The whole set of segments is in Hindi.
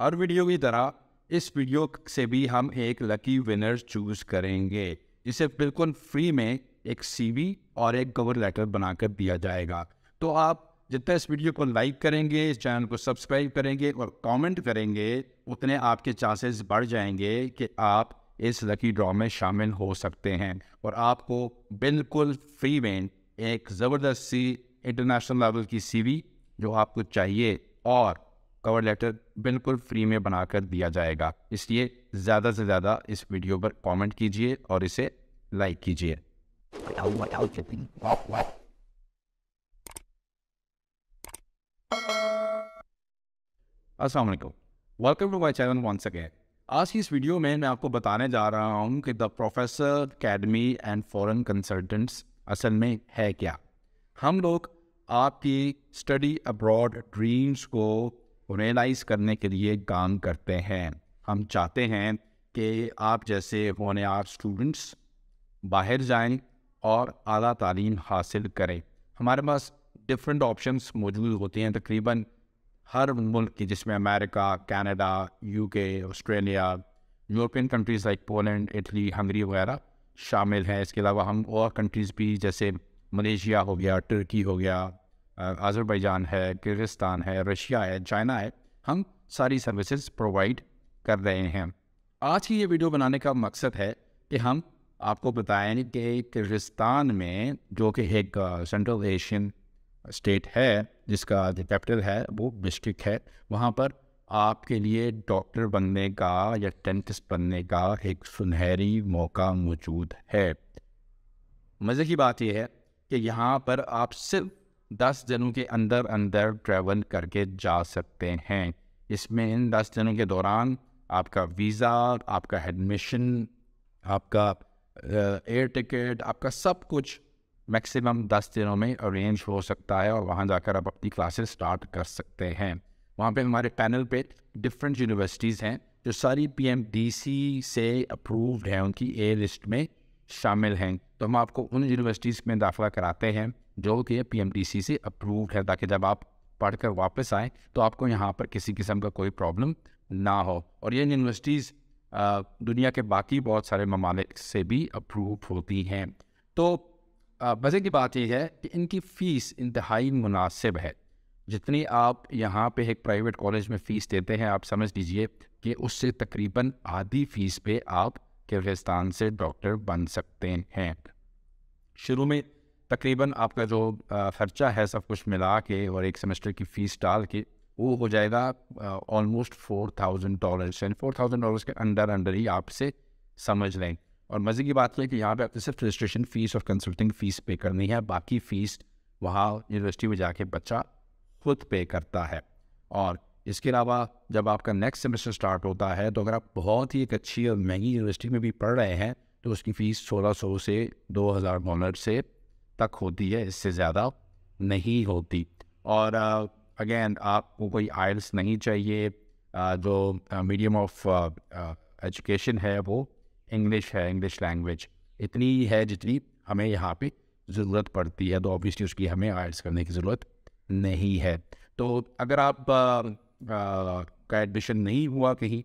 हर वीडियो की तरह इस वीडियो से भी हम एक लकी विनर चूज करेंगे जिसे बिल्कुल फ्री में एक सीवी और एक कवर लेटर बनाकर दिया जाएगा तो आप जितना इस वीडियो को लाइक करेंगे इस चैनल को सब्सक्राइब करेंगे और कमेंट करेंगे उतने आपके चांसेस बढ़ जाएंगे कि आप इस लकी ड्रॉ में शामिल हो सकते हैं और आपको बिल्कुल फ्री में एक ज़बरदस्त सी इंटरनेशनल लेवल की सीवी जो आपको चाहिए और कवर लेटर बिल्कुल फ्री में बनाकर दिया जाएगा इसलिए ज़्यादा से ज़्यादा इस वीडियो पर कमेंट कीजिए और इसे लाइक कीजिए अस्सलाम welcome to my channel once again आज की इस वीडियो में मैं आपको बताने जा रहा हूँ कि the professor academy and foreign consultants असल में है क्या हम लोग आपकी स्टडी अब्रॉड ड्रीम्स को रियलाइज करने के लिए काम करते हैं हम चाहते हैं कि आप जैसे होने आर स्टूडेंट्स बाहर जाएं और आला तालीम हासिल करें हमारे पास डिफरेंट ऑप्शंस मौजूद होते हैं तकरीबन हर मुल्क की जिसमें America Canada UK Australia European countries like Poland Italy Hungary वगैरह शामिल हैं इसके अलावा हम और कंट्रीज़ भी जैसे मलेशिया हो गया टर्की हो गया आज़रबैजान है किर्गिस्तान है रशिया है चाइना है हम सारी सर्विसेज प्रोवाइड कर रहे हैं आज की ये वीडियो बनाने का मकसद है कि हम आपको बताएं कि किर्गिस्तान में जो कि एक सेंट्रल एशियन स्टेट है जिसका कैपिटल है वो बिश्किक है वहाँ पर आपके लिए डॉक्टर बनने का या डेंटिस्ट बनने का एक सुनहरी मौका मौजूद है मज़े की बात यह है कि यहाँ पर आप सिर्फ दस जनों के अंदर अंदर ट्रैवल करके जा सकते हैं इसमें इन दस जनों के दौरान आपका वीज़ा आपका एडमिशन आपका एयर टिकट आपका सब कुछ मैक्सिमम दस दिनों में अरेंज हो सकता है और वहाँ जाकर आप अपनी क्लासेस स्टार्ट कर सकते हैं वहाँ पे हमारे पैनल पे डिफरेंट यूनिवर्सिटीज़ हैं जो सारी पीएमडीसी से अप्रूव्ड हैं उनकी ए लिस्ट में शामिल हैं तो हम आपको उन यूनिवर्सिटीज़ में दाखिला कराते हैं जो कि पी से अप्रूव्ड है ताकि जब आप पढ़ कर वापस आएँ तो आपको यहाँ पर किसी किस्म का कोई प्रॉब्लम ना हो और ये यूनिवर्सिटीज़ दुनिया के बाकी बहुत सारे ममालिक से भी अप्रूव होती हैं तो मज़े की बात यह है कि इनकी फ़ीस इंतहाई मुनासिब है जितनी आप यहाँ पे एक प्राइवेट कॉलेज में फ़ीस देते हैं आप समझ लीजिए कि उससे तकरीबन आधी फ़ीस पे आप किर्गिस्तान से डॉक्टर बन सकते हैं शुरू में तकरीबन आपका जो ख़र्चा है सब कुछ मिला के और एक सेमेस्टर की फ़ीस डाल के वो हो जाएगा almost four thousand dollars and four thousand dollars के अंडर अंडर ही आपसे समझ लें और मज़े की बात है कि यहाँ पे आपको सिर्फ रजिस्ट्रेशन फ़ीस और कंसल्टिंग फ़ीस पे करनी है बाकी फ़ीस वहाँ यूनिवर्सिटी में जाके बच्चा खुद पे करता है और इसके अलावा जब आपका नेक्स्ट सेमेस्टर स्टार्ट होता है तो अगर आप बहुत ही एक अच्छी और महंगी यूनिवर्सिटी में भी पढ़ रहे हैं तो उसकी फ़ीस सोलह सौ से दो हज़ार डॉलर से तक होती है इससे ज़्यादा नहीं होती और अगेन uh, आपको कोई आयल्स नहीं चाहिए uh, जो मीडियम ऑफ एजुकेशन है वो इंग्लिश है इंग्लिश लैंग्वेज इतनी है जितनी हमें यहाँ पे ज़रूरत पड़ती है तो ऑब्वियसली उसकी हमें आयल्स करने की ज़रूरत नहीं है तो अगर आप uh, का एडमिशन नहीं हुआ कहीं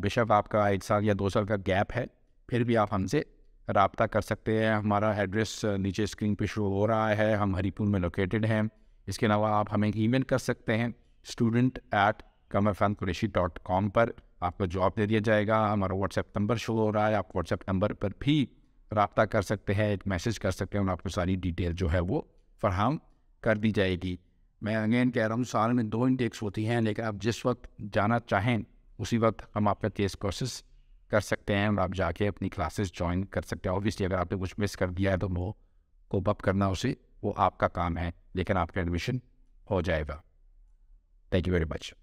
बेशक आपका एक साल या दो साल का गैप है फिर भी आप हमसे रबता कर सकते हैं हमारा एड्रेस नीचे स्क्रीन पे शो हो रहा है हम हरीपुर में लोकेटेड हैं इसके अलावा आप हमें ई कर सकते हैं स्टूडेंट एट कमर फैन कुरेशी डॉट कॉम पर आपको जॉब दे दिया जाएगा हमारा व्हाट्सएप नंबर शो हो रहा है आप व्हाट्सएप नंबर पर भी रबता कर सकते हैं एक मैसेज कर सकते हैं और आपको सारी डिटेल जो है वो फरहम कर दी जाएगी मैं अगेन कह रहा हूँ साल में दो इंटेक्स होती हैं लेकिन आप जिस वक्त जाना चाहें उसी वक्त हम आपका टेस्ट कोर्सेस कर सकते हैं और आप जाके अपनी क्लासेस ज्वाइन कर सकते हैं ऑब्वियसली अगर आपने कुछ मिस कर दिया है तो वो कोप अप करना उसे वो आपका काम है लेकिन आपका एडमिशन हो जाएगा थैंक यू वेरी मच